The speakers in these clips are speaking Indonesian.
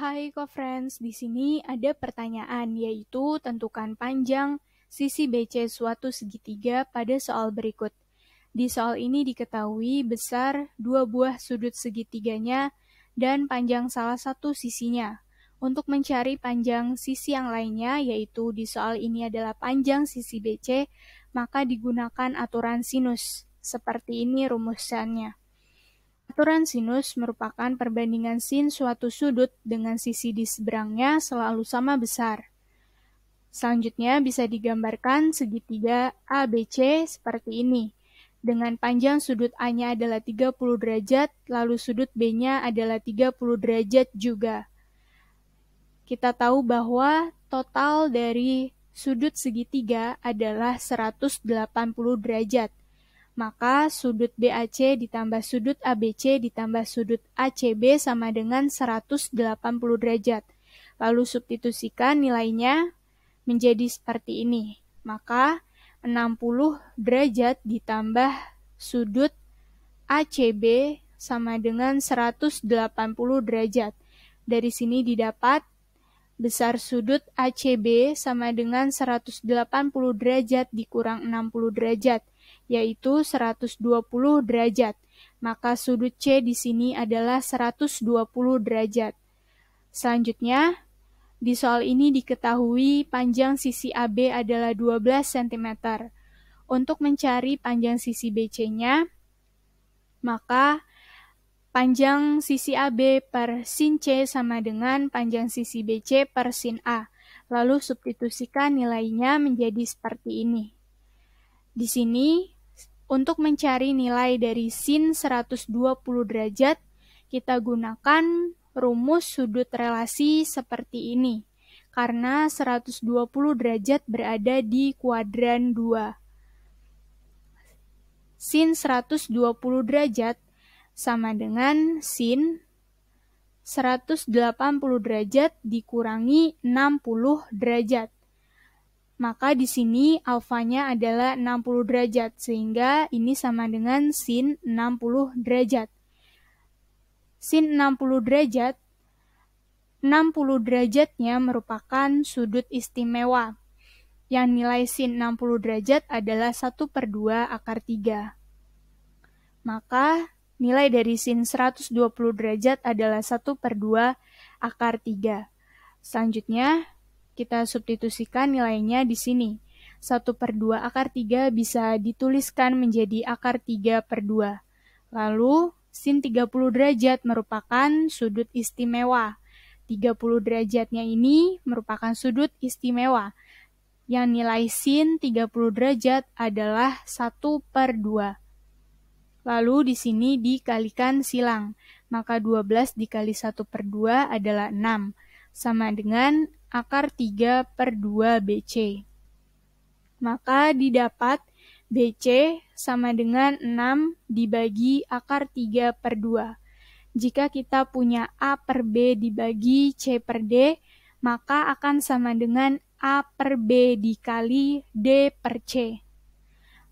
Hai co-friends, di sini ada pertanyaan yaitu tentukan panjang sisi BC suatu segitiga pada soal berikut. Di soal ini diketahui besar dua buah sudut segitiganya dan panjang salah satu sisinya. Untuk mencari panjang sisi yang lainnya, yaitu di soal ini adalah panjang sisi BC, maka digunakan aturan sinus. Seperti ini rumusannya. Aturan sinus merupakan perbandingan sin suatu sudut dengan sisi di seberangnya selalu sama besar. Selanjutnya bisa digambarkan segitiga ABC seperti ini. Dengan panjang sudut A-nya adalah 30 derajat, lalu sudut B-nya adalah 30 derajat juga. Kita tahu bahwa total dari sudut segitiga adalah 180 derajat maka sudut BAC ditambah sudut ABC ditambah sudut ACB sama dengan 180 derajat. Lalu substitusikan nilainya menjadi seperti ini. Maka 60 derajat ditambah sudut ACB sama dengan 180 derajat. Dari sini didapat besar sudut ACB sama dengan 180 derajat dikurang 60 derajat yaitu 120 derajat. Maka sudut C di sini adalah 120 derajat. Selanjutnya, di soal ini diketahui panjang sisi AB adalah 12 cm. Untuk mencari panjang sisi BC-nya, maka panjang sisi AB per sin C sama dengan panjang sisi BC per sin A. Lalu substitusikan nilainya menjadi seperti ini. Di sini, untuk mencari nilai dari sin 120 derajat, kita gunakan rumus sudut relasi seperti ini, karena 120 derajat berada di kuadran 2. Sin 120 derajat sama dengan sin 180 derajat dikurangi 60 derajat maka di sini alfanya adalah 60 derajat, sehingga ini sama dengan sin 60 derajat. Sin 60 derajat, 60 derajatnya merupakan sudut istimewa, yang nilai sin 60 derajat adalah 1 per 2 akar 3. Maka nilai dari sin 120 derajat adalah 1 per 2 akar 3. Selanjutnya, kita substitusikan nilainya di sini. 1 per 2 akar 3 bisa dituliskan menjadi akar 3 per 2. Lalu, sin 30 derajat merupakan sudut istimewa. 30 derajatnya ini merupakan sudut istimewa yang nilai sin 30 derajat adalah 1 per 2. Lalu di sini dikalikan silang, maka 12 dikali 1 per 2 adalah 6 sama dengan akar 3 per 2 BC. Maka didapat BC sama dengan 6 dibagi akar 3 per 2. Jika kita punya A per B dibagi C per D, maka akan sama dengan A per B dikali D per C.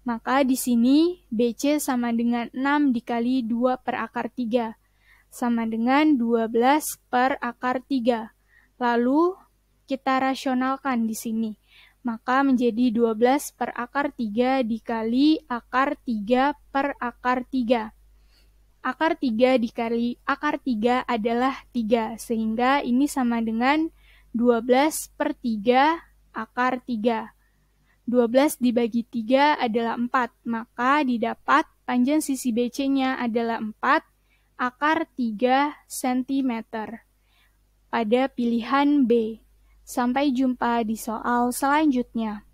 Maka di sini BC sama dengan 6 dikali 2 per akar 3, sama dengan 12 per akar 3 Lalu kita rasionalkan di sini. Maka menjadi 12 per akar 3 dikali akar 3 per akar 3. Akar 3 dikali akar 3 adalah 3, sehingga ini sama dengan 12 per 3 akar 3. 12 dibagi 3 adalah 4, maka didapat panjang sisi BC-nya adalah 4 akar 3 cm pada pilihan B. Sampai jumpa di soal selanjutnya.